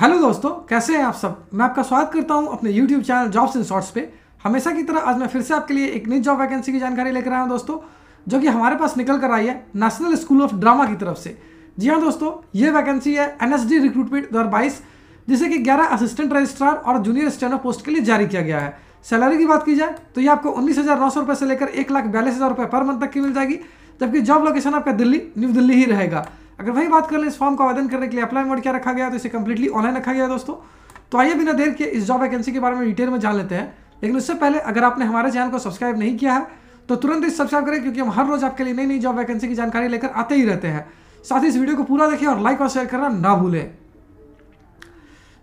hello दोस्तों कैसे हैं आप सब मैं आपका स्वागत करता हूं अपने YouTube channel jobs in shorts पे हमेशा की तरह आज मैं फिर से आपके लिए एक नई जॉब वैकेंसी की जानकारी लेकर आया हूं दोस्तों जो कि हमारे पास निकल कर आई है नेशनल स्कूल ऑफ ड्रामा की तरफ से जी हाँ दोस्तों ये वैकेंसी है एन रिक्रूटमेंट दो जिसे कि ग्यारह असिस्टेंट रजिस्ट्रार और जूनियर स्टैंड पोस्ट के लिए जारी किया गया है सैलरी की बात की जाए तो ये आपको उन्नीस से लेकर एक लाख बयालीस पर मंथ तक की मिल जाएगी जबकि जॉब लोकेशन आपका दिल्ली न्यू दिल्ली ही रहेगा अगर वही बात कर लें इस फॉर्म को आवेदन करने के लिए अप्लाई मोड क्या रखा गया तो इसे कंप्लीटली ऑनलाइन रखा गया दोस्तों तो आइए बिना देर के इस जॉब वैकेंसी के बारे में डिटेल में जान लेते हैं लेकिन उससे पहले अगर आपने हमारे चैनल को सब्सक्राइब नहीं किया है तो तुरंत ही सब्सक्राइब करें क्योंकि हम हर रोज आपके लिए नई नई जॉब वैकेंसी की जानकारी लेकर आते ही रहते हैं साथ ही इस वीडियो को पूरा देखें और लाइक और शेयर करना ना भूलें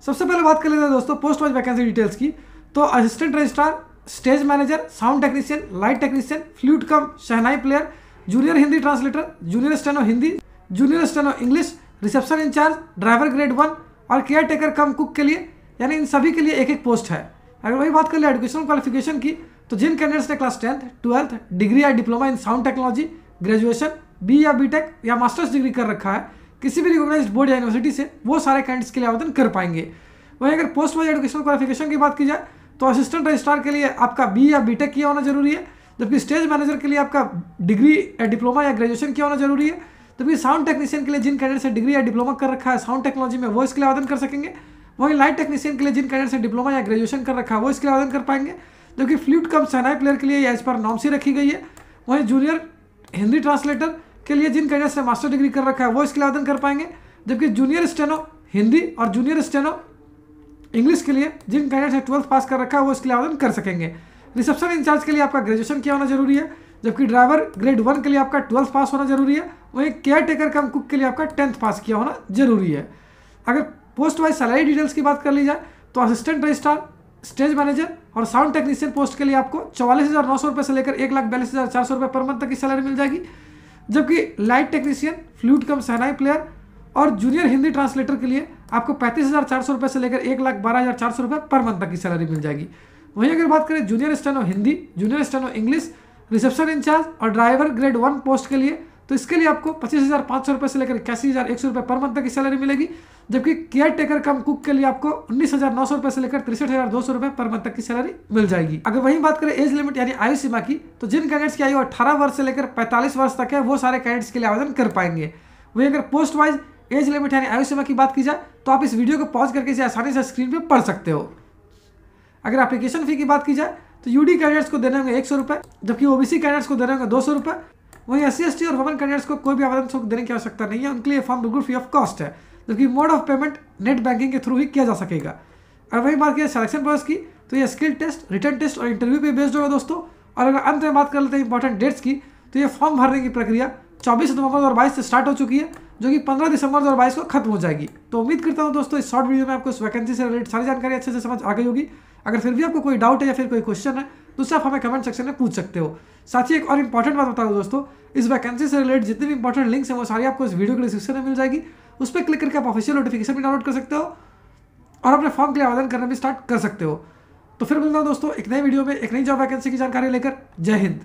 सबसे पहले बात कर लेते हैं दोस्तों पोस्ट वाइज वैकेंसी डिटेल्स की तो assistant registrar stage manager sound technician light technician flute cum shehnai player junior Hindi translator junior steno Hindi junior steno English reception incharge driver grade one और केयर टेकर कम कुक के लिए यानी इन सभी के लिए एक एक पोस्ट है अगर वही बात कर ले एडुकेशन क्वालिफिकेशन की तो जिन कैंडिडेट्स ने क्लास टेंथ ट्वेल्थ डिग्री या diploma in sound technology graduation B या बी टेक या मास्टर्स डिग्री कर रखा है किसी भी रिकोगनाइज बोर्ड या यूनिवर्सिटी से वो सारे कैंडिडेट्स के लिए आवेदन कर पाएंगे वहीं अगर पोस्ट वाइज एडुकेशन क्वालिफिकेशन की बात की जाए तो असिस्टेंट रजिस्ट्रार के लिए आपका बी या बी टेक किया होना जरूरी है जबकि स्टेज मैनेजर के लिए आपका डिग्री या डिप्लोमा या ग्रेजुएशन किया होना जरूरी है तो भी साउंड टेक्नीशियन के लिए जिन कैंडिडेट से डिग्री या डिप्लोमा कर रखा है साउंड टेक्नोलॉजी में वो इसके लिए आवेदन कर सकेंगे वहीं लाइट टेक्नीशियन के लिए जिन कैंडिडेट से डिप्लोमा या ग्रेजुएशन कर रखा है वो इसके लिए आवेदन कर पाएंगे जबकि फ्लूट कम सनाई प्लेयर के लिए एज पर नॉमसी रखी गई है वहीं जूनियर हिंदी ट्रांसलेटर के लिए जिन कैंडिडेट से मास्टर डिग्री कर रखा है वो इसके लिए आवेदन कर पाएंगे जबकि जूनियर स्टेनो हिंदी और जूनियर स्टेनो इंग्लिश के लिए जिन कैंडिडेट से ट्वेल्थ पास कर रखा है वो इसके लिए आवेदन कर सकेंगे रिसेप्शन इंचार्ज के लिए आपका ग्रेजुएशन किया होना जरूरी है जबकि ड्राइवर ग्रेड वन के लिए आपका ट्वेल्थ पास होना जरूरी है वहीं केयर टेकर कम कुक के लिए आपका टेंथ पास किया होना जरूरी है अगर पोस्ट वाइज सैलरी डिटेल्स की बात कर ली जाए तो असिस्टेंट रजिस्ट्रार स्टेज मैनेजर और साउंड टेक्नीशियन पोस्ट के लिए आपको चौवालीस हज़ार नौ सौ रुपये से लेकर एक लाख बयालीस हज़ार चार सौ रुपये पर मंथ तक की सैलरी मिल जाएगी जबकि light technician flute cum shehnai player और जूनियर हिंदी ट्रांसलेटर के लिए आपको पैंतीस हज़ार चार सौ रुपये से लेकर एक लाख बारह हज़ार चार सौ रुपये पर मंथ तक की सैलरी मिल जाएगी वहीं अगर बात करें junior steno Hindi junior steno English reception incharge और ड्राइवर ग्रेड वन पोस्ट के लिए तो इसके लिए आपको पच्चीस हज़ार पांच सौ रुपये से लेकर इक्यासी हज़ार एक सौ रुपए पर मंथ तक की सैलरी मिलेगी जबकि केयर टेकर कम कुक के लिए आपको उन्नीस हज़ार नौ सौ रुपए से लेकर तिरसठ हज़ार दो सौ रुपये पर मंथ तक की सैलरी मिल जाएगी अगर वही बात करें एज लिमिट यानी आयु सीमा की तो जिन कैंडिडेट्स की आयु अठारह वर्ष से लेकर पैंतालीस वर्ष तक है वो सारे कैंडिडेट्स के लिए आवेदन कर पाएंगे वही अगर पोस्ट वाइज एज लिमिट यानी आयु सीमा की बात की जाए तो आप इस वीडियो को पॉज करके इसे आसानी से स्क्रीन पर पढ़ सकते हो अगर एप्लीकेशन फ़ी की बात की जाए तो यूडी कैंडिडेट्स को देने होंगे एक सौ रुपए जबकि ओबीसी कैंडिडेट्स को देने होंगे दो सौ रुपए वहीं एस सी और वमन कैंडिडेट्स को कोई भी आवेदन शुल्क देने की आवश्यकता नहीं है उनके लिए फॉर्म बिल्कुल फ्री ऑफ कॉस्ट है जबकि mode of payment net banking के थ्रू ही किया जा सकेगा अगर वही बात की सिलेक्शन प्रोसेस की तो ये स्किल टेस्ट रिटर्न टेस्ट और इंटरव्यू पे बेस्ड होगा दोस्तों और अगर अंत में बात कर लेते हैं इंपॉर्टेंट डेट्स की तो ये फॉर्म भरने की प्रक्रिया चौबीस नवंबर दो बाईस से स्टार्ट हो चुकी है जो कि 15 दिसंबर 2022 को खत्म हो जाएगी तो उम्मीद करता हूँ दोस्तों इस शॉर्ट वीडियो में आपको इस वैकेंसी से रिलेटेड सारी जानकारी अच्छे से समझ आ गई होगी अगर फिर भी आपको कोई डाउट है या फिर कोई क्वेश्चन है तो उससे आप हमें कमेंट सेक्शन में पूछ सकते हो साथ ही एक और इंपॉर्टेंट बात बताऊँ दोस्तों इस वैकेंसी से रिलेटेड जितनी भी इंपॉर्टेंट लिंक्स हैं वो सारी आपको इस वीडियो के डिस्क्रिप्शन में मिल जाएगी उस पर क्लिक करके आप ऑफिशियल नोटिफिकेशन भी डाउनलोड कर सकते हो और अपने फॉर्म के लिए आवेदन करना भी स्टार्ट कर सकते हो तो फिर मिलता हूँ दोस्तों एक नई वीडियो में एक नई जॉब वैकेंसी की जानकारी लेकर जय हिंद